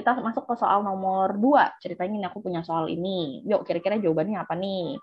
kita masuk ke soal nomor dua. Ceritanya ini aku punya soal ini. Yuk, kira-kira jawabannya apa nih?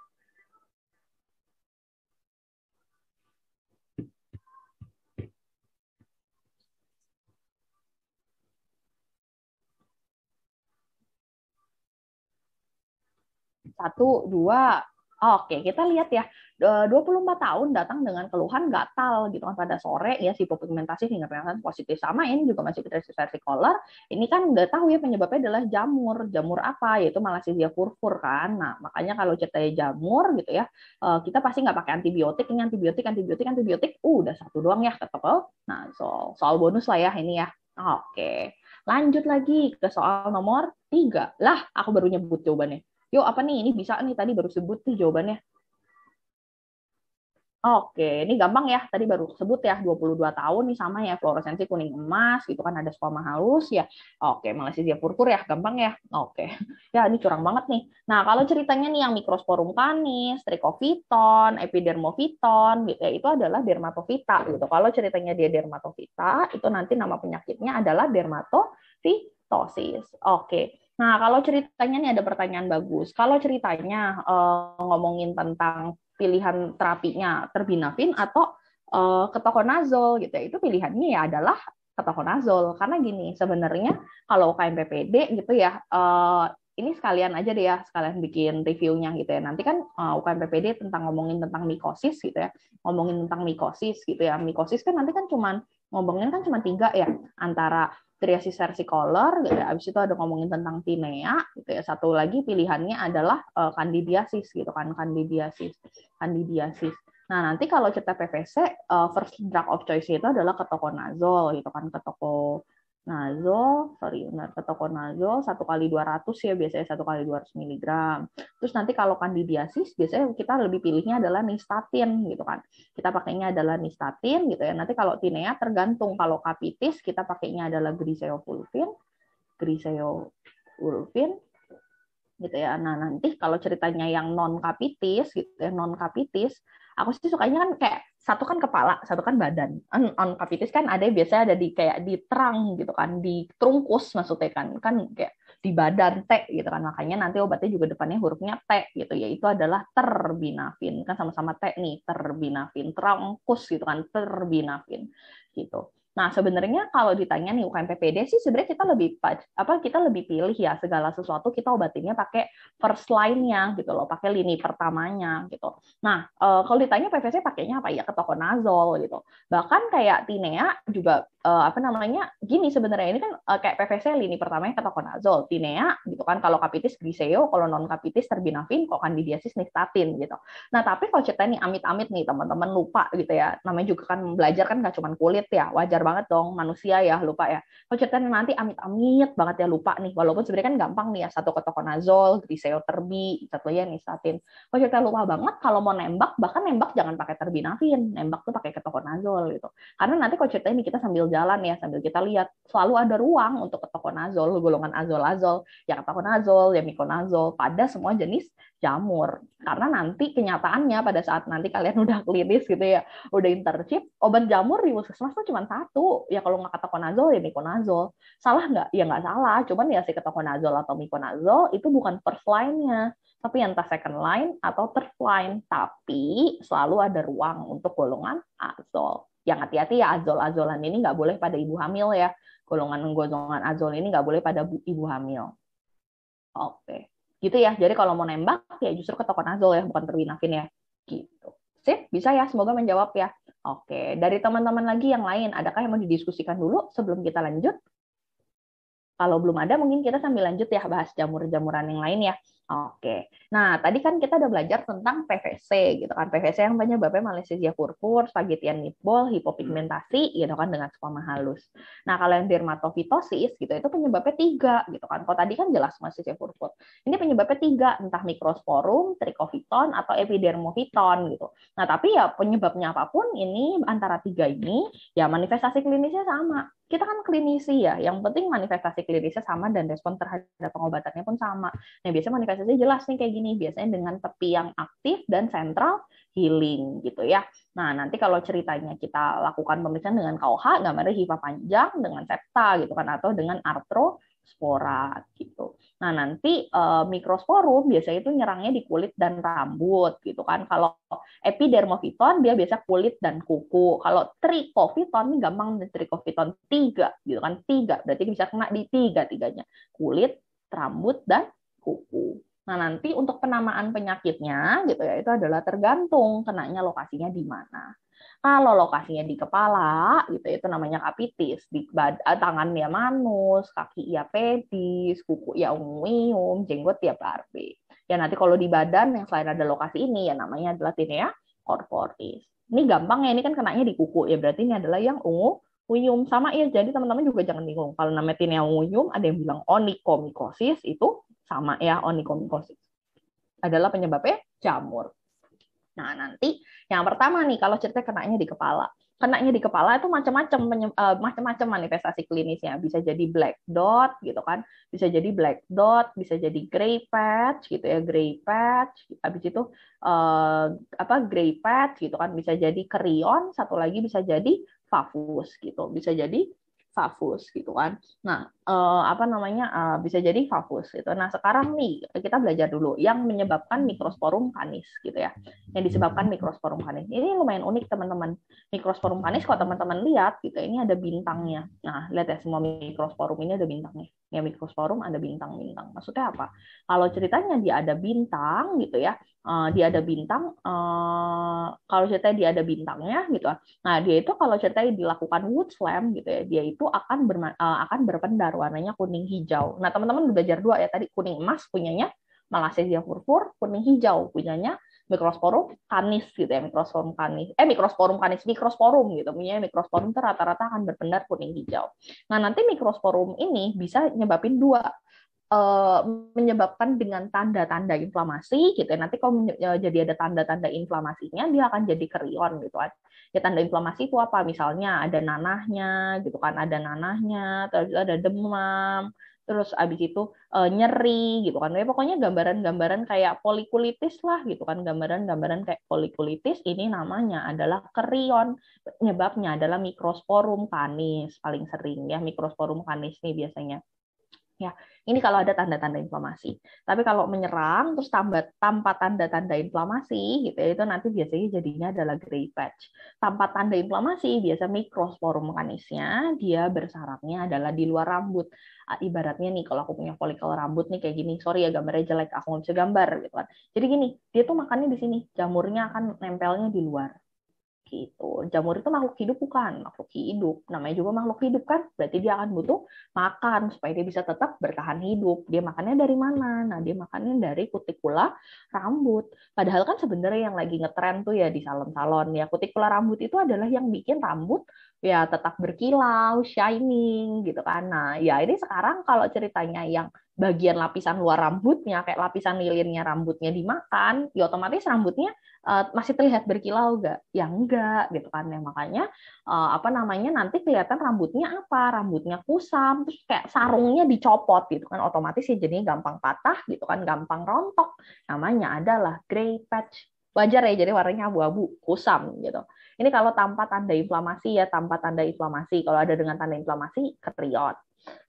Satu, dua, Oke, kita lihat ya, 24 tahun datang dengan keluhan gatal gitu kan pada sore ya si pigmentasi fingerprintan positif sama ini juga masih pitresi color. Ini kan nggak tahu ya penyebabnya adalah jamur. Jamur apa? Yaitu Malassezia purpur kan. Nah, makanya kalau ceritanya jamur gitu ya, eh, kita pasti nggak pakai antibiotik. Ini antibiotik, antibiotik, antibiotik. Uh, udah satu doang ya ketepel. Nah, soal soal bonus lah ya ini ya. Oke. Lanjut lagi ke soal nomor tiga Lah, aku baru nyebut jawabannya. Yo, apa nih? Ini bisa nih tadi baru sebut tuh jawabannya. Oke, ini gampang ya. Tadi baru sebut ya, 22 tahun nih sama ya, fluoresensi kuning emas gitu kan ada skoma halus ya. Oke, Malaysia purpur ya, gampang ya. Oke. Ya, ini curang banget nih. Nah, kalau ceritanya nih yang mikrosporum canis, trichophyton epidermofiton gitu ya, itu adalah dermatofita gitu. Kalau ceritanya dia dermatofita, itu nanti nama penyakitnya adalah dermatofitosis. Oke. Nah, kalau ceritanya nih ada pertanyaan bagus. Kalau ceritanya uh, ngomongin tentang pilihan terapinya terbinafin atau uh, ketokonazol gitu ya, itu pilihannya ya adalah ketokonazol. Karena gini, sebenarnya kalau KMPPD gitu ya, uh, ini sekalian aja deh ya, sekalian bikin reviewnya gitu ya. Nanti kan uh, UKMPPD tentang ngomongin tentang mikosis gitu ya, ngomongin tentang mikosis gitu ya. Mikosis kan nanti kan cuman ngomongin kan cuma tiga ya antara triasis versicolor, gitu ya. abis itu ada ngomongin tentang tinea, gitu ya. Satu lagi pilihannya adalah uh, eh, candidiasis, gitu kan, candidiasis, candidiasis. Nah nanti kalau cerita PVC, uh, eh, first drug of choice itu adalah ketokonazol, gitu kan, ketoko Nazo, sorry, Nazo, 1 kali 200 ya, biasanya 1 kali 200 mg. Terus nanti kalau kandidiasis, biasanya kita lebih pilihnya adalah nistatin gitu kan. Kita pakainya adalah nistatin gitu ya. Nanti kalau tinea tergantung, kalau kapitis kita pakainya adalah griseofulvin, griseofulvin gitu ya. Nah nanti kalau ceritanya yang non kapitis gitu ya, non kapitis, aku sih sukanya kan kayak satu kan kepala, satu kan badan. Kan on, on kapitis kan ada biasanya ada di kayak di terang gitu kan, di trungkus maksudnya kan, kan kayak di badan T gitu kan. Makanya nanti obatnya juga depannya hurufnya T gitu, yaitu adalah terbinafin. Kan sama-sama T nih, terbinafin, trungkus gitu kan, terbinafin gitu. Nah, sebenarnya kalau ditanya nih UKM PPD sih sebenarnya kita lebih apa kita lebih pilih ya segala sesuatu kita obatinnya pakai first line-nya gitu loh, pakai lini pertamanya gitu. Nah, e, kalau ditanya PVC pakainya apa ya ketokonazol gitu. Bahkan kayak Tinea juga e, apa namanya? Gini sebenarnya ini kan e, kayak PVC lini pertamanya ketokonazol, Tinea gitu kan kalau kapitis gliseo, kalau non kapitis terbinafin, kalau kandidiasis nistatin gitu. Nah, tapi kalau cerita nih amit-amit nih teman-teman lupa gitu ya. Namanya juga kan belajar kan gak cuma kulit ya, wajar banget dong manusia ya lupa ya kalau ceritain nanti amit-amit banget ya lupa nih walaupun sebenarnya kan gampang nih ya satu ketokonazol gliseo terbi satu ya statin kalau cerita lupa banget kalau mau nembak bahkan nembak jangan pakai terbinafin nembak tuh pakai ketokonazol gitu karena nanti kalau cerita ini kita sambil jalan ya sambil kita lihat selalu ada ruang untuk ketokonazol golongan azol-azol ya ketokonazol ya mikonazol pada semua jenis jamur karena nanti kenyataannya pada saat nanti kalian udah klinis gitu ya udah internship obat jamur di puskesmas tuh cuma satu Tuh ya kalau nggak ketokonazol ya mikonazol salah nggak ya nggak salah cuman ya si ketokonazol atau mikonazol itu bukan first line-nya tapi entah second line atau third line tapi selalu ada ruang untuk golongan azol yang hati-hati ya azol azolan ini nggak boleh pada ibu hamil ya golongan golongan azol ini nggak boleh pada ibu hamil oke gitu ya jadi kalau mau nembak ya justru ke ya bukan perwinafin ya gitu sip bisa ya semoga menjawab ya Oke, dari teman-teman lagi yang lain, adakah yang mau didiskusikan dulu sebelum kita lanjut? Kalau belum ada, mungkin kita sambil lanjut ya bahas jamur-jamuran yang lain ya. Oke. Nah, tadi kan kita udah belajar tentang PVC gitu kan. PVC yang banyak bapaknya Malaysia purpur, spaghettian meatball, hipopigmentasi gitu kan dengan skoma halus. Nah, kalau yang dermatofitosis gitu itu penyebabnya tiga gitu kan. Kalau tadi kan jelas Malaysia purpur. Ini penyebabnya tiga, entah mikrosporum, trichophyton atau epidermophyton gitu. Nah, tapi ya penyebabnya apapun ini antara tiga ini ya manifestasi klinisnya sama kita kan klinisi ya, yang penting manifestasi klinisnya sama dan respon terhadap pengobatannya pun sama. Nah, biasanya manifestasi PSSI jelas nih kayak gini biasanya dengan tepi yang aktif dan sentral healing gitu ya. Nah nanti kalau ceritanya kita lakukan pemeriksaan dengan KOH gambarnya hifa panjang dengan septa gitu kan atau dengan artro spora gitu. Nah nanti e, mikrosporum biasanya itu nyerangnya di kulit dan rambut gitu kan. Kalau epidermofiton dia biasa kulit dan kuku. Kalau trichophyton ini gampang trichophyton tiga gitu kan tiga berarti bisa kena di tiga tiganya kulit, rambut dan kuku Nah, nanti untuk penamaan penyakitnya gitu ya, itu adalah tergantung kenanya lokasinya di mana. Kalau lokasinya di kepala, gitu ya, itu namanya kapitis, di bad, eh, tangan ya manus, kaki ya pedis, kuku ya unguium, jenggot ya barbe. Ya nanti kalau di badan yang selain ada lokasi ini ya namanya adalah tinea corporis. Ini gampang ya, ini kan kenanya di kuku ya berarti ini adalah yang ungu unguium sama ya. Jadi teman-teman juga jangan bingung kalau namanya tinea unguium ada yang bilang onikomikosis itu sama ya onychomycosis adalah penyebabnya jamur. Nah, nanti yang pertama nih kalau cerita kenanya di kepala. Kenanya di kepala itu macam-macam eh, macam-macam manifestasi klinisnya. Bisa jadi black dot gitu kan, bisa jadi black dot, bisa jadi gray patch gitu ya, gray patch. Habis itu uh, apa gray patch gitu kan, bisa jadi kerion, satu lagi bisa jadi favus gitu, bisa jadi favus gitu kan. Nah, uh, apa namanya uh, bisa jadi fokus gitu. Nah sekarang nih kita belajar dulu yang menyebabkan mikrosporum kanis gitu ya, yang disebabkan mikrosporum kanis. Ini lumayan unik teman-teman. Mikrosporum kanis kalau teman-teman lihat gitu, ini ada bintangnya. Nah lihat ya semua mikrosporum ini ada bintangnya. Ya mikrosporum ada bintang-bintang. Maksudnya apa? Kalau ceritanya dia ada bintang gitu ya, uh, dia ada bintang. Uh, kalau ceritanya dia ada bintangnya gitu. Nah dia itu kalau ceritanya dilakukan wood slam gitu ya, dia itu akan ber, uh, akan berpendar warnanya kuning hijau. Nah, teman-teman belajar dua ya tadi kuning emas punyanya Malassezia purpur, kuning hijau punyanya Microsporum canis gitu ya, Microsporum canis. Eh Microsporum canis, Microsporum gitu. Punya Microsporum itu rata-rata akan berpendar kuning hijau. Nah, nanti Microsporum ini bisa nyebabin dua Eh, menyebabkan dengan tanda-tanda inflamasi gitu ya. Nanti kalau eh, jadi ada tanda-tanda inflamasinya dia akan jadi kerion gitu kan. Ya tanda inflamasi itu apa? Misalnya ada nanahnya gitu kan, ada nanahnya, terus ada demam, terus abis itu eh, nyeri gitu kan. Ya, pokoknya gambaran-gambaran kayak polikulitis lah gitu kan. Gambaran-gambaran kayak polikulitis ini namanya adalah kerion. Penyebabnya adalah mikrosporum kanis paling sering ya, mikrosporum kanis nih biasanya ya ini kalau ada tanda-tanda inflamasi tapi kalau menyerang terus tambah tanpa tanda-tanda inflamasi gitu ya, itu nanti biasanya jadinya adalah gray patch tanpa tanda inflamasi biasa mikrosporum mekanisnya dia bersarangnya adalah di luar rambut ah, ibaratnya nih kalau aku punya folikel rambut nih kayak gini sorry ya gambarnya jelek aku nggak bisa gambar gitu kan jadi gini dia tuh makannya di sini jamurnya akan nempelnya di luar gitu. Jamur itu makhluk hidup bukan? Makhluk hidup. Namanya juga makhluk hidup kan? Berarti dia akan butuh makan supaya dia bisa tetap bertahan hidup. Dia makannya dari mana? Nah, dia makannya dari kutikula rambut. Padahal kan sebenarnya yang lagi ngetren tuh ya di salon-salon ya kutikula rambut itu adalah yang bikin rambut ya tetap berkilau, shining gitu kan. Nah, ya ini sekarang kalau ceritanya yang bagian lapisan luar rambutnya kayak lapisan lilinnya rambutnya dimakan, ya otomatis rambutnya uh, masih terlihat berkilau enggak? Ya enggak gitu kan. Ya, makanya uh, apa namanya nanti kelihatan rambutnya apa? Rambutnya kusam, terus kayak sarungnya dicopot gitu kan otomatis ya jadi gampang patah gitu kan, gampang rontok. Namanya adalah gray patch. Wajar ya jadi warnanya abu-abu, kusam gitu. Ini kalau tanpa tanda inflamasi ya, tanpa tanda inflamasi. Kalau ada dengan tanda inflamasi, keriot.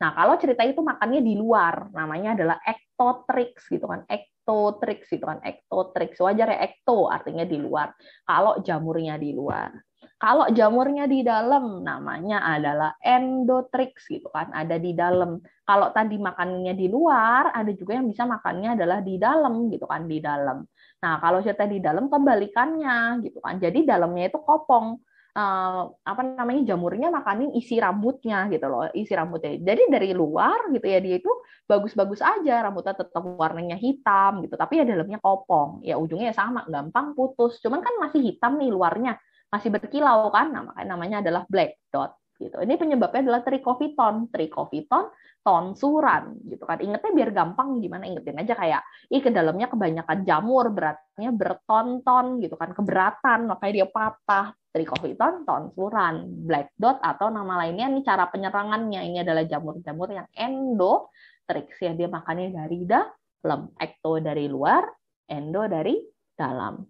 Nah, kalau cerita itu makannya di luar, namanya adalah ectotrix gitu kan, ectotrix gitu kan, ectotrix. Wajar ya ecto artinya di luar. Kalau jamurnya di luar. Kalau jamurnya di dalam namanya adalah endotrix gitu kan, ada di dalam. Kalau tadi makannya di luar, ada juga yang bisa makannya adalah di dalam gitu kan, di dalam. Nah, kalau sirte di dalam kebalikannya gitu kan. Jadi dalamnya itu kopong. Uh, apa namanya jamurnya makanin isi rambutnya gitu loh isi rambutnya jadi dari luar gitu ya dia itu bagus-bagus aja rambutnya tetap warnanya hitam gitu tapi ya dalamnya kopong ya ujungnya ya sama gampang putus cuman kan masih hitam nih luarnya masih berkilau kan nah, makanya namanya adalah black dot gitu. Ini penyebabnya adalah trikoviton, trikoviton, tonsuran gitu kan. Ingatnya biar gampang gimana ingetin aja kayak ih ke dalamnya kebanyakan jamur, beratnya bertonton gitu kan, keberatan makanya dia patah. Trikoviton, tonsuran, black dot atau nama lainnya ini cara penyerangannya ini adalah jamur-jamur yang endo, triks ya dia makannya dari dalam, ekto dari luar, endo dari dalam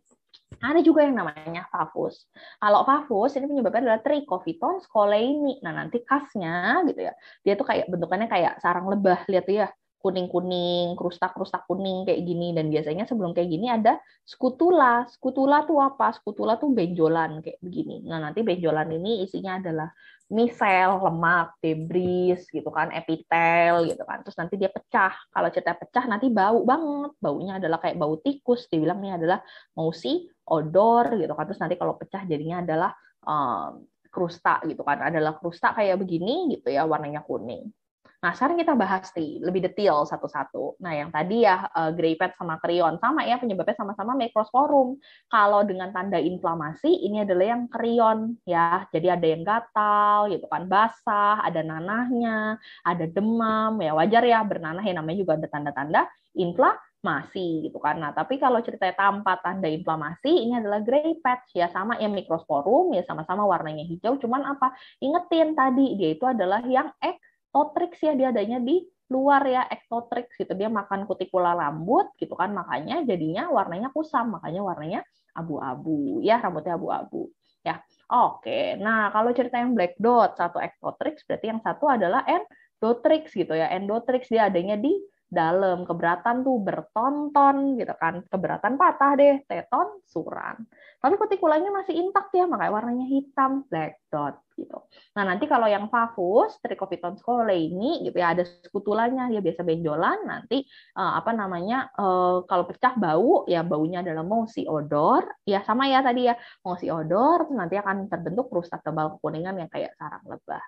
ada juga yang namanya favus. Kalau favus ini penyebabnya adalah Trichophthon scoleini. Nah, nanti khasnya gitu ya. Dia tuh kayak bentukannya kayak sarang lebah, lihat tuh ya kuning-kuning, krusta-krusta kuning kayak gini dan biasanya sebelum kayak gini ada skutula. Skutula tuh apa? Skutula tuh benjolan kayak begini. Nah, nanti benjolan ini isinya adalah misel, lemak, debris gitu kan, epitel gitu kan. Terus nanti dia pecah. Kalau cerita pecah nanti bau banget. Baunya adalah kayak bau tikus, dibilangnya adalah mousi, odor gitu kan. Terus nanti kalau pecah jadinya adalah um, krusta gitu kan. Adalah krusta kayak begini gitu ya warnanya kuning. Nah, sekarang kita bahas nih lebih detail satu-satu. Nah, yang tadi ya uh, eh, Greypad sama krion sama ya penyebabnya sama-sama mikrosporum. Kalau dengan tanda inflamasi ini adalah yang krion ya. Jadi ada yang gatal gitu kan basah, ada nanahnya, ada demam ya wajar ya bernanah ya namanya juga ada tanda-tanda inflamasi gitu kan. Nah, tapi kalau cerita tanpa tanda inflamasi ini adalah gray patch ya sama ya mikrosporum ya sama-sama warnanya hijau cuman apa? Ingetin tadi dia itu adalah yang X ektotrix ya dia adanya di luar ya ektotrix gitu dia makan kutikula rambut gitu kan makanya jadinya warnanya kusam makanya warnanya abu-abu ya rambutnya abu-abu ya oke nah kalau cerita yang black dot satu ektotrix berarti yang satu adalah endotrix gitu ya endotrix dia adanya di dalam, keberatan tuh bertonton gitu kan, keberatan patah deh, teton, suran. Tapi kutikulanya masih intak ya, makanya warnanya hitam, black dot gitu. Nah nanti kalau yang favus, trichophyton scholei ini gitu ya ada sekutulanya dia biasa benjolan, nanti uh, apa namanya uh, kalau pecah bau ya baunya adalah mosi odor, ya sama ya tadi ya mosi odor, nanti akan terbentuk rusak tebal kekuningan yang kayak sarang lebah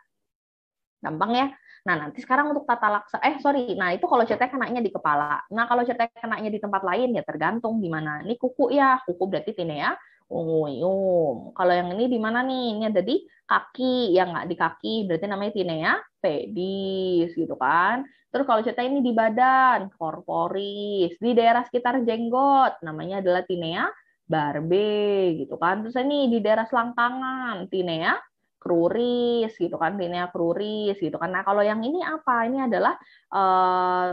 gampang ya nah nanti sekarang untuk tata laksa eh sorry nah itu kalau cetek kenanya di kepala nah kalau cetek kenanya di tempat lain ya tergantung di mana ini kuku ya kuku berarti tinea ya. unguium kalau yang ini di mana nih ini ada di kaki yang nggak di kaki berarti namanya tinea ya. pedis gitu kan terus kalau cetek ini di badan korporis. di daerah sekitar jenggot namanya adalah tinea ya. barbe gitu kan terus ini di daerah selangkangan tinea kruris gitu kan linea kruris gitu kan nah kalau yang ini apa ini adalah uh,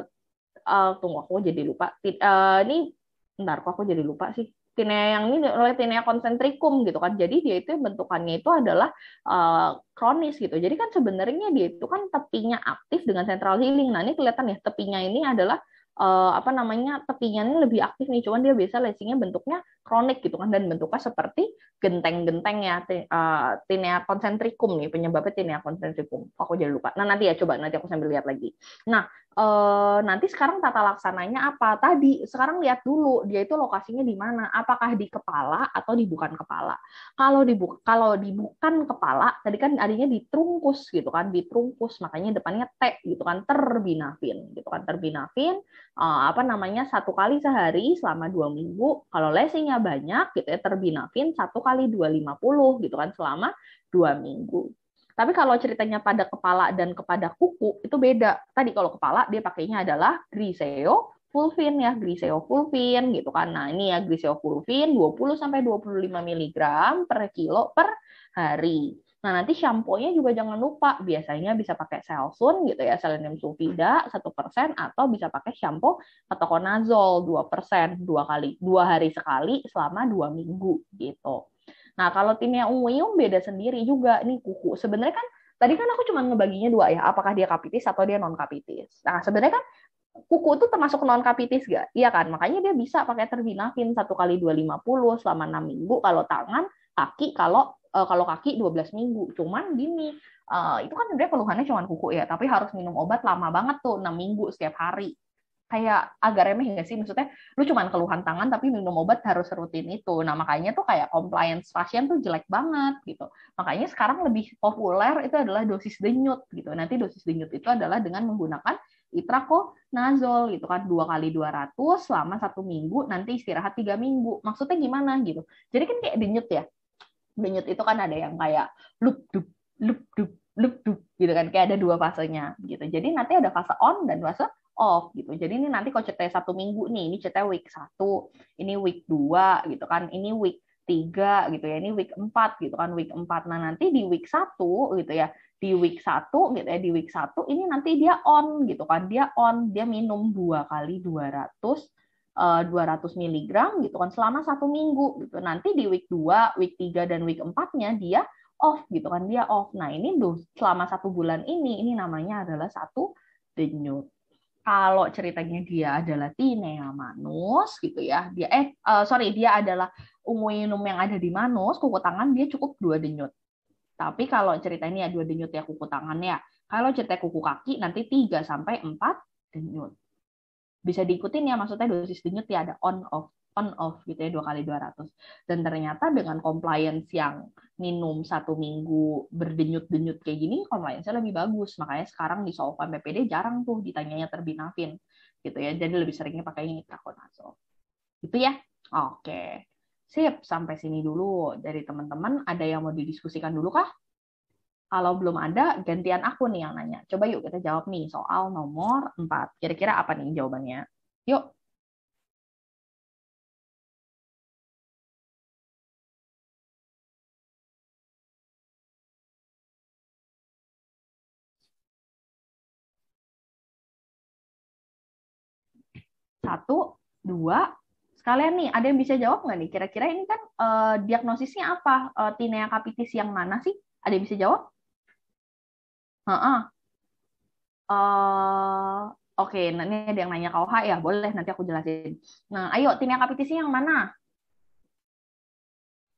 uh, tunggu aku jadi lupa uh, ini ntar kok aku jadi lupa sih tinea yang ini oleh tinea konsentrikum gitu kan. Jadi dia itu bentukannya itu adalah uh, kronis gitu. Jadi kan sebenarnya dia itu kan tepinya aktif dengan central healing. Nah, ini kelihatan ya tepinya ini adalah uh, apa namanya tepinya ini lebih aktif nih cuman dia biasa lesingnya bentuknya kronik gitu kan dan bentuknya seperti genteng-genteng ya uh, tinea konsentrikum nih penyebabnya tinea konsentrikum aku jadi lupa nah nanti ya coba nanti aku sambil lihat lagi nah Uh, nanti sekarang tata laksananya apa tadi sekarang lihat dulu dia itu lokasinya di mana apakah di kepala atau di bukan kepala kalau di kalau di bukan kepala tadi kan adanya di trungkus gitu kan di trungkus makanya depannya t gitu kan terbinafin gitu kan terbinafin uh, apa namanya satu kali sehari selama dua minggu kalau lesinya banyak gitu ya terbinafin satu kali dua lima puluh gitu kan selama dua minggu tapi kalau ceritanya pada kepala dan kepada kuku itu beda. Tadi kalau kepala dia pakainya adalah griseo fulvin ya, griseo fulvin gitu kan. Nah, ini ya griseo fulvin 20 sampai 25 mg per kilo per hari. Nah, nanti shampoo-nya juga jangan lupa. Biasanya bisa pakai Selsun gitu ya, selenium sulfida 1% atau bisa pakai shampoo ketokonazol 2%, dua kali, dua hari sekali selama dua minggu gitu. Nah, kalau timnya Uweum beda sendiri juga nih kuku. Sebenarnya kan tadi kan aku cuma ngebaginya dua ya, apakah dia kapitis atau dia non kapitis. Nah, sebenarnya kan kuku itu termasuk non kapitis gak? Iya kan? Makanya dia bisa pakai terbinafin satu kali 250 selama 6 minggu kalau tangan, kaki kalau eh, kalau kaki 12 minggu. Cuman gini, eh, itu kan sebenarnya keluhannya cuma kuku ya, tapi harus minum obat lama banget tuh 6 minggu setiap hari kayak agak remeh gak sih maksudnya lu cuman keluhan tangan tapi minum obat harus rutin itu nah makanya tuh kayak compliance pasien tuh jelek banget gitu makanya sekarang lebih populer itu adalah dosis denyut gitu nanti dosis denyut itu adalah dengan menggunakan itrakonazol gitu kan dua kali dua ratus selama satu minggu nanti istirahat tiga minggu maksudnya gimana gitu jadi kan kayak denyut ya denyut itu kan ada yang kayak lup dup lup dup lup dup gitu kan kayak ada dua fasenya gitu jadi nanti ada fase on dan fase off gitu. Jadi ini nanti kalau CT satu minggu nih, ini CT week satu, ini week dua gitu kan, ini week tiga gitu ya, ini week empat gitu kan, week empat. Nah nanti di week satu gitu ya, di week satu gitu ya, di week satu ini nanti dia on gitu kan, dia on, dia minum dua kali dua 200 200 mg gitu kan selama satu minggu gitu. Nanti di week 2, week 3, dan week 4-nya dia off gitu kan, dia off. Nah ini selama satu bulan ini, ini namanya adalah satu denyut kalau ceritanya dia adalah Tinea manus gitu ya dia eh uh, sorry dia adalah umuinum yang ada di manus kuku tangan dia cukup dua denyut tapi kalau cerita ini ya dua denyut ya kuku tangannya kalau cerita kuku kaki nanti 3 sampai empat denyut bisa diikutin ya maksudnya dosis denyut ya ada on off on off gitu ya dua kali 200 dan ternyata dengan compliance yang minum satu minggu berdenyut-denyut kayak gini compliance-nya lebih bagus makanya sekarang di sopan PPD jarang tuh ditanyanya terbinafin gitu ya jadi lebih seringnya pakai ini trakonaso itu ya oke sip sampai sini dulu dari teman-teman ada yang mau didiskusikan dulu kah kalau belum ada, gantian aku nih yang nanya. Coba yuk kita jawab nih soal nomor 4. Kira-kira apa nih jawabannya? Yuk. Satu, dua, sekalian nih, ada yang bisa jawab nggak nih? Kira-kira ini kan uh, diagnosisnya apa? Uh, tinea capitis yang mana sih? Ada yang bisa jawab? Uh Uh, uh, Oke, okay, nanti ada yang nanya KOH ya, boleh nanti aku jelasin. Nah, ayo tinea capitisnya yang mana?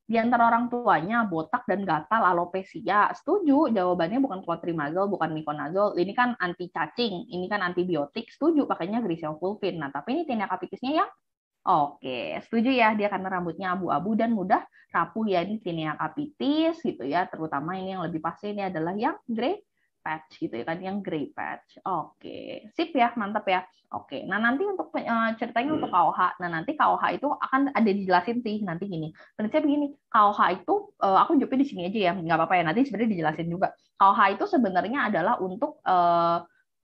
di antara orang tuanya botak dan gatal alopecia. Setuju, jawabannya bukan clotrimazole, bukan miconazole. Ini kan anti cacing, ini kan antibiotik. Setuju, pakainya griseofulvin. Nah, tapi ini tindak apitisnya yang Oke, setuju ya dia karena rambutnya abu-abu dan mudah rapuh ya ini tinea capitis gitu ya, terutama ini yang lebih pasti ini adalah yang grey patch gitu ya kan yang gray patch. Oke, okay. sip ya, mantap ya. Oke, okay. nah nanti untuk uh, ceritanya untuk hmm. KOH. Nah nanti KOH itu akan ada dijelasin sih nanti gini. Prinsip begini, KOH itu uh, aku jawabnya di sini aja ya, nggak apa-apa ya. Nanti sebenarnya dijelasin juga. KOH itu sebenarnya adalah untuk uh,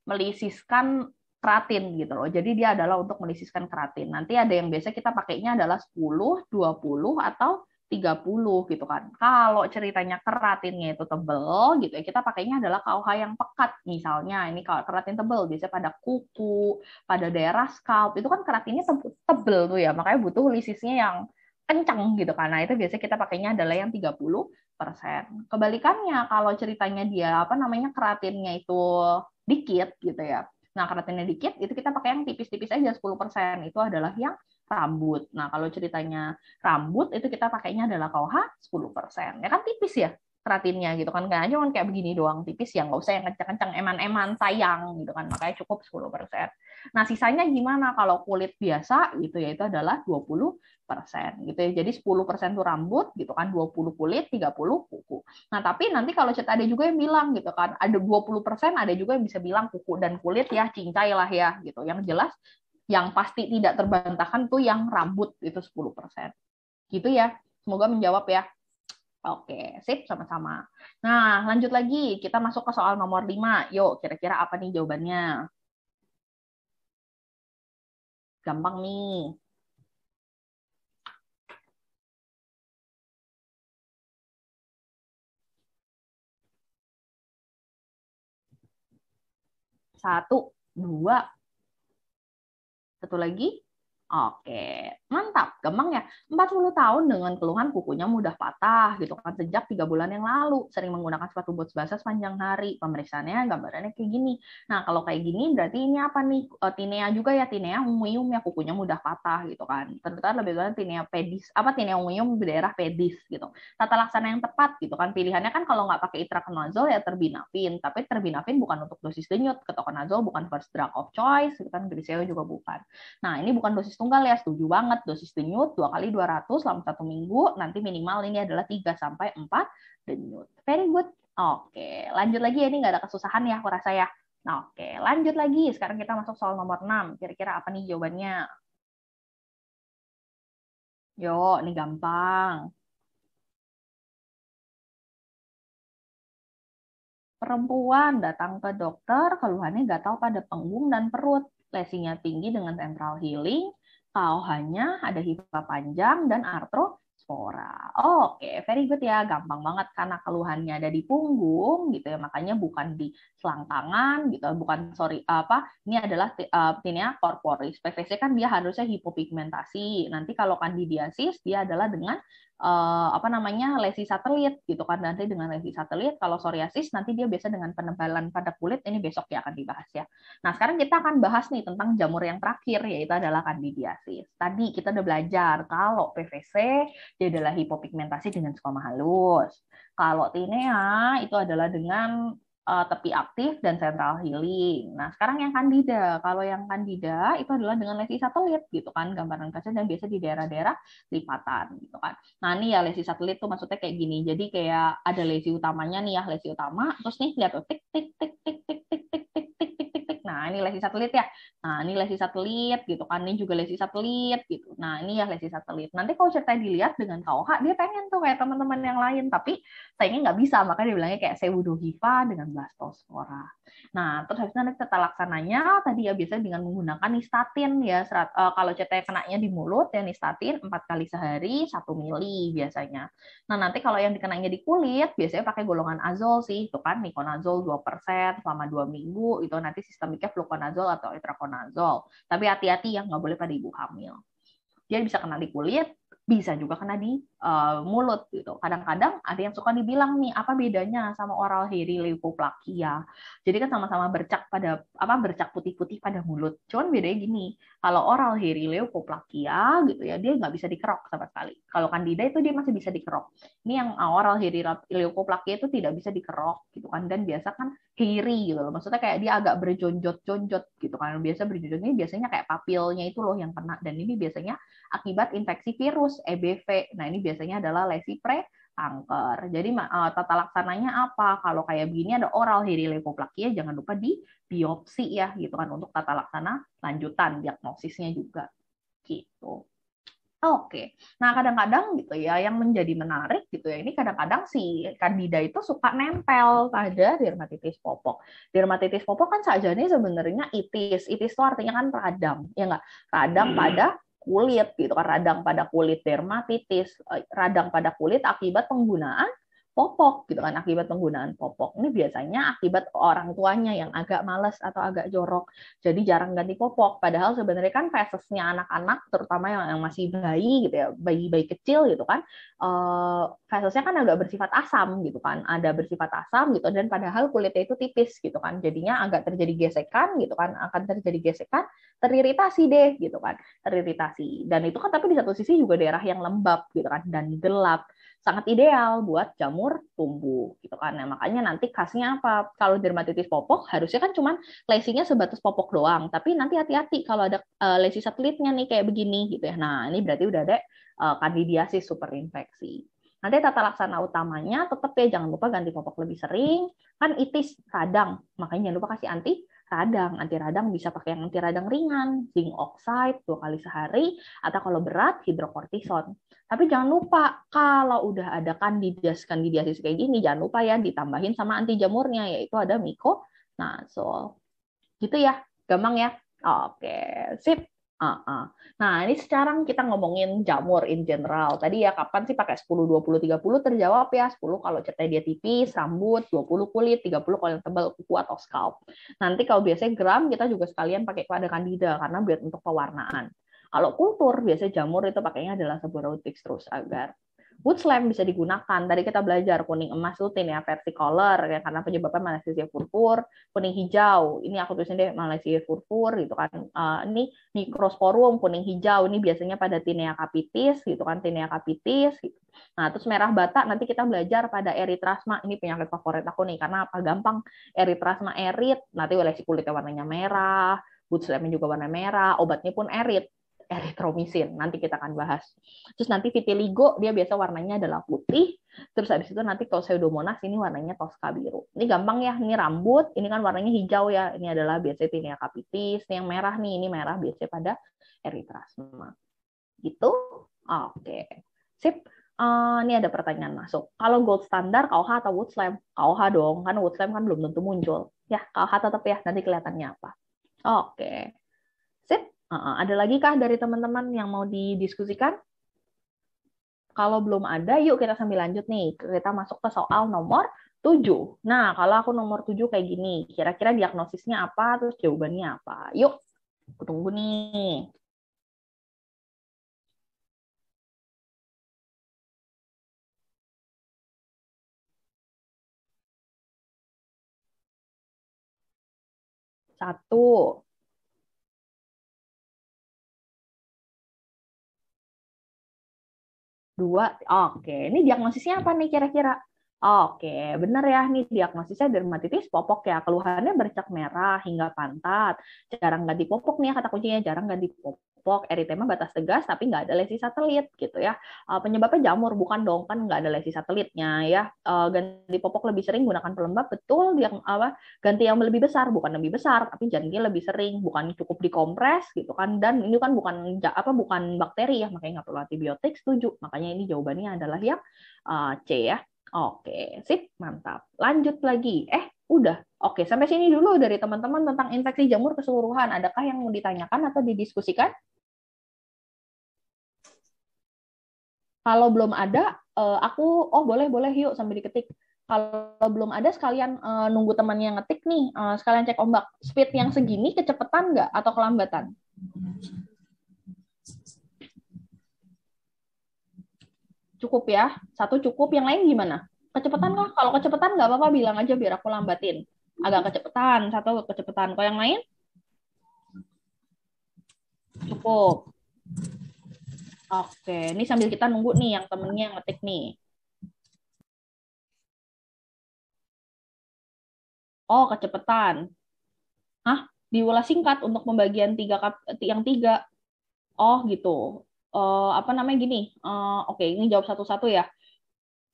melisiskan keratin gitu loh. Jadi dia adalah untuk melisiskan keratin. Nanti ada yang biasa kita pakainya adalah 10, 20 atau 30 gitu kan. Kalau ceritanya keratinnya itu tebel gitu ya, kita pakainya adalah KUH yang pekat misalnya. Ini kalau keratin tebel biasanya pada kuku, pada daerah scalp, itu kan keratinnya tebel tuh ya. Makanya butuh lisisnya yang kencang gitu kan. Nah, itu biasanya kita pakainya adalah yang 30 persen. Kebalikannya kalau ceritanya dia apa namanya keratinnya itu dikit gitu ya. Nah, keratinnya dikit itu kita pakai yang tipis-tipis aja 10 persen. Itu adalah yang rambut. Nah, kalau ceritanya rambut itu kita pakainya adalah KOH 10%. Ya kan tipis ya keratinnya gitu kan nggak cuma kayak begini doang tipis ya nggak usah yang kencang-kencang eman-eman sayang gitu kan makanya cukup 10%. Nah, sisanya gimana kalau kulit biasa gitu ya itu adalah 20% gitu ya. Jadi 10% tuh rambut gitu kan 20 kulit, 30 kuku. Nah, tapi nanti kalau cerita ada juga yang bilang gitu kan ada 20% ada juga yang bisa bilang kuku dan kulit ya cintailah ya gitu. Yang jelas yang pasti tidak terbantahkan tuh yang rambut itu 10%. Gitu ya. Semoga menjawab ya. Oke, sip sama-sama. Nah, lanjut lagi. Kita masuk ke soal nomor 5. Yuk, kira-kira apa nih jawabannya? Gampang nih. Satu, dua, satu lagi, Oke, mantap, gampang ya. 40 tahun dengan keluhan kukunya mudah patah gitu kan sejak tiga bulan yang lalu. Sering menggunakan sepatu boots basah sepanjang hari. Pemeriksaannya gambarannya kayak gini. Nah, kalau kayak gini berarti ini apa nih? Eh, tinea juga ya, tinea unguium ya kukunya mudah patah gitu kan. Terutama lebih banyak tinea pedis, apa tinea unguium di daerah pedis gitu. Tata laksana yang tepat gitu kan. Pilihannya kan kalau nggak pakai itraconazole ya terbinafin, tapi terbinafin bukan untuk dosis denyut, ketoconazole bukan first drug of choice, gitu kan, griseo juga bukan. Nah, ini bukan dosis langsung kali ya setuju banget dosis denyut dua kali 200 selama satu minggu nanti minimal ini adalah 3 sampai empat denyut very good oke lanjut lagi ya ini nggak ada kesusahan ya aku rasa ya nah oke lanjut lagi sekarang kita masuk soal nomor 6 kira-kira apa nih jawabannya yo ini gampang perempuan datang ke dokter keluhannya gatal pada punggung dan perut lesinya tinggi dengan temporal healing, KOH-nya ada HIPA panjang dan artro diaspora. Oh, Oke, okay. very good ya, gampang banget karena keluhannya ada di punggung gitu ya, makanya bukan di selangkangan gitu, bukan sorry apa, ini adalah uh, ini ya PVC kan dia harusnya hipopigmentasi. Nanti kalau kandidiasis dia adalah dengan uh, apa namanya lesi satelit gitu kan nanti dengan lesi satelit kalau psoriasis nanti dia biasa dengan penebalan pada kulit ini besok ya akan dibahas ya. Nah, sekarang kita akan bahas nih tentang jamur yang terakhir yaitu adalah kandidiasis. Tadi kita udah belajar kalau PVC dia adalah hipopigmentasi dengan skoma halus. Kalau tinea itu adalah dengan uh, tepi aktif dan central healing. Nah, sekarang yang kandida. Kalau yang kandida itu adalah dengan lesi satelit gitu kan, gambaran kaca dan biasa di daerah-daerah lipatan gitu kan. Nah, ini ya lesi satelit tuh maksudnya kayak gini. Jadi kayak ada lesi utamanya nih ya, lesi utama, terus nih lihat tuh tik tik tik Nah, ini lesi satelit ya. Nah, ini lesi satelit gitu kan. Ini juga lesi satelit gitu. Nah, ini ya lesi satelit. Nanti kalau cerita dilihat dengan KOH, dia pengen tuh kayak teman-teman yang lain. Tapi sayangnya nggak bisa. Makanya dia bilangnya kayak hifa dengan Blastospora. Nah, terus habis nanti tata laksananya tadi ya biasanya dengan menggunakan nistatin ya. Serat, uh, kalau cerita kenanya di mulut ya nistatin 4 kali sehari 1 mili biasanya. Nah, nanti kalau yang dikenanya di kulit biasanya pakai golongan azol sih. Itu kan dua 2% selama 2 minggu. Itu nanti sistemiknya fluconazole atau itraconazole. Tapi hati-hati ya, nggak boleh pada ibu hamil. Dia bisa kena di kulit, bisa juga kena di uh, mulut gitu. Kadang-kadang ada yang suka dibilang nih apa bedanya sama oral hairy leukoplakia. Jadi kan sama-sama bercak pada apa bercak putih-putih pada mulut. Cuman bedanya gini, kalau oral hairy leukoplakia gitu ya dia nggak bisa dikerok sama sekali. Kalau kandida itu dia masih bisa dikerok. Ini yang eh, oral hairy leukoplakia itu tidak bisa dikerok gitu kan dan biasa kan kiri gitu loh. Maksudnya kayak dia agak berjonjot-jonjot gitu kan. Biasa berjonjot ini biasanya kayak papilnya itu loh yang kena dan ini biasanya akibat infeksi virus EBV. Nah, ini biasanya adalah lesi pre kanker. Jadi uh, tata laksananya apa? Kalau kayak begini ada oral herilekoplakia jangan lupa di biopsi ya gitu kan untuk tata laksana lanjutan diagnosisnya juga gitu. Oke. Okay. Nah, kadang-kadang gitu ya yang menjadi menarik gitu ya. Ini kadang-kadang si kandida itu suka nempel pada dermatitis popok. Dermatitis popok kan saja ini sebenarnya itis. Itis itu artinya kan radang, ya nggak Radang hmm. pada kulit gitu kan radang pada kulit dermatitis, eh, radang pada kulit akibat penggunaan popok gitu kan akibat penggunaan popok ini biasanya akibat orang tuanya yang agak males atau agak jorok jadi jarang ganti popok padahal sebenarnya kan fesesnya anak-anak terutama yang, yang masih bayi gitu ya bayi-bayi kecil gitu kan uh, fesesnya kan agak bersifat asam gitu kan ada bersifat asam gitu dan padahal kulitnya itu tipis gitu kan jadinya agak terjadi gesekan gitu kan akan terjadi gesekan teriritasi deh gitu kan teriritasi dan itu kan tapi di satu sisi juga daerah yang lembab gitu kan dan gelap sangat ideal buat jamur tumbuh gitu kan. Nah, makanya nanti khasnya apa? Kalau dermatitis popok harusnya kan cuman lesinya sebatas popok doang, tapi nanti hati-hati kalau ada eh, lesi satelitnya nih kayak begini gitu ya. Nah, ini berarti udah ada uh, kandidiasis superinfeksi. Nanti tata laksana utamanya tetap ya jangan lupa ganti popok lebih sering. Kan itis radang, makanya jangan lupa kasih anti radang. Anti radang bisa pakai yang anti radang ringan, zinc oxide dua kali sehari, atau kalau berat hidrokortison. Tapi jangan lupa kalau udah ada kandidias kandidiasis kayak gini, jangan lupa ya ditambahin sama anti jamurnya yaitu ada miko. Nah, so gitu ya, gampang ya. Oke, sip. Uh -uh. Nah, ini sekarang kita ngomongin jamur in general. Tadi ya kapan sih pakai 10, 20, 30 terjawab ya. 10 kalau catnya dia tipis, rambut, 20 kulit, 30 kalau yang tebal kuku atau scalp. Nanti kalau biasanya gram kita juga sekalian pakai pada kandida karena biar untuk pewarnaan. Kalau kultur biasanya jamur itu pakainya adalah seborotic terus agar wood slam bisa digunakan. Tadi kita belajar kuning emas itu ya, versicolor, ya, karena penyebabnya Malaysia purpur, kuning hijau, ini aku tulisin deh Malaysia purpur, gitu kan. Uh, ini mikrosporum kuning hijau, ini biasanya pada Tinea capitis gitu kan, Tinea capitis. Gitu. Nah, terus merah bata nanti kita belajar pada eritrasma, ini penyakit favorit aku nih, karena apa gampang eritrasma erit, nanti oleh si kulitnya warnanya merah, wood boot juga warna merah, obatnya pun erit eritromisin. Nanti kita akan bahas. Terus nanti vitiligo dia biasa warnanya adalah putih. Terus habis itu nanti pseudomonas ini warnanya toska biru. Ini gampang ya. Ini rambut, ini kan warnanya hijau ya. Ini adalah biasanya tinea capitis. Ini yang merah nih, ini merah biasanya pada eritrasma. Gitu. Oke. Sip. Uh, ini ada pertanyaan masuk. Kalau gold standar KOH atau wood slam? KOH dong, kan wood slam kan belum tentu muncul. Ya, KOH tetap ya, nanti kelihatannya apa. Oke. Sip ada lagi kah dari teman-teman yang mau didiskusikan? Kalau belum ada, yuk kita sambil lanjut nih. Kita masuk ke soal nomor 7. Nah, kalau aku nomor 7 kayak gini, kira-kira diagnosisnya apa, terus jawabannya apa? Yuk, aku tunggu nih. Satu, dua. Oke, ini diagnosisnya apa nih kira-kira? Oke, benar ya nih diagnosisnya dermatitis popok ya. Keluhannya bercak merah hingga pantat. Jarang ganti popok nih ya, kata kuncinya, jarang ganti popok. Eritema batas tegas tapi nggak ada lesi satelit gitu ya. Eh, penyebabnya jamur bukan dong kan nggak ada lesi satelitnya ya. Eh, ganti popok lebih sering gunakan pelembab betul yang apa ganti yang lebih besar bukan lebih besar tapi jadinya lebih sering bukan cukup dikompres gitu kan dan ini kan bukan apa bukan bakteri ya makanya nggak perlu antibiotik setuju makanya ini jawabannya adalah yang eh, C ya. Oke, sip, mantap. Lanjut lagi. Eh, udah. Oke, sampai sini dulu dari teman-teman tentang infeksi jamur keseluruhan. Adakah yang mau ditanyakan atau didiskusikan? Kalau belum ada, eh, aku oh boleh boleh yuk sambil diketik. Kalau belum ada sekalian eh, nunggu temannya ngetik nih, eh, sekalian cek ombak. Speed yang segini kecepatan nggak atau kelambatan? Cukup ya, satu cukup, yang lain gimana? Kecepatan kah? Kalau kecepatan nggak apa-apa, bilang aja biar aku lambatin. Agak kecepatan, satu kecepatan. Kalau yang lain? Cukup. Oke, ini sambil kita nunggu nih yang temennya yang ngetik nih. Oh, kecepatan. Hah? Diulas singkat untuk pembagian tiga yang tiga. Oh, gitu. Eh, apa namanya gini, uh, oke okay, ini jawab satu-satu ya.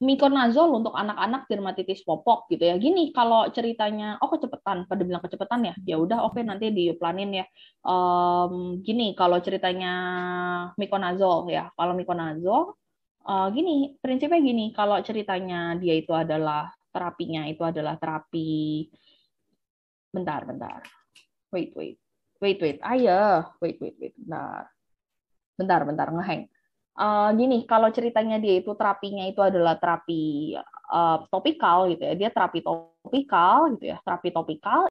Mikronazol untuk anak-anak dermatitis popok gitu ya. Gini kalau ceritanya, oh kecepatan, pada bilang kecepatan ya, ya udah oke okay, nanti diplanin ya. Um, gini kalau ceritanya mikronazol ya, kalau mikronazol, uh, eh, gini prinsipnya gini kalau ceritanya dia itu adalah terapinya itu adalah terapi bentar bentar wait wait wait wait ayo wait wait wait bentar bentar bentar ngeheng uh, gini kalau ceritanya dia itu terapinya itu adalah terapi uh, topikal gitu ya dia terapi topikal gitu ya terapi topikal